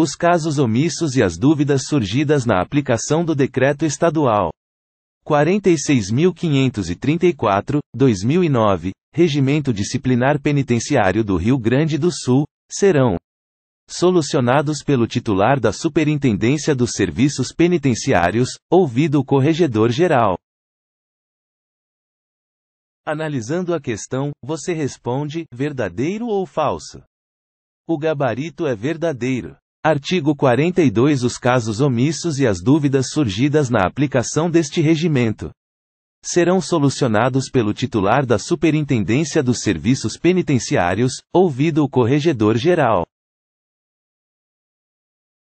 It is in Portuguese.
os casos omissos e as dúvidas surgidas na aplicação do Decreto Estadual 46.534, 2009, Regimento Disciplinar Penitenciário do Rio Grande do Sul, serão solucionados pelo titular da Superintendência dos Serviços Penitenciários, ouvido o Corregedor-Geral. Analisando a questão, você responde: verdadeiro ou falso? O gabarito é verdadeiro. Artigo 42 Os casos omissos e as dúvidas surgidas na aplicação deste regimento serão solucionados pelo titular da Superintendência dos Serviços Penitenciários, ouvido o Corregedor-Geral.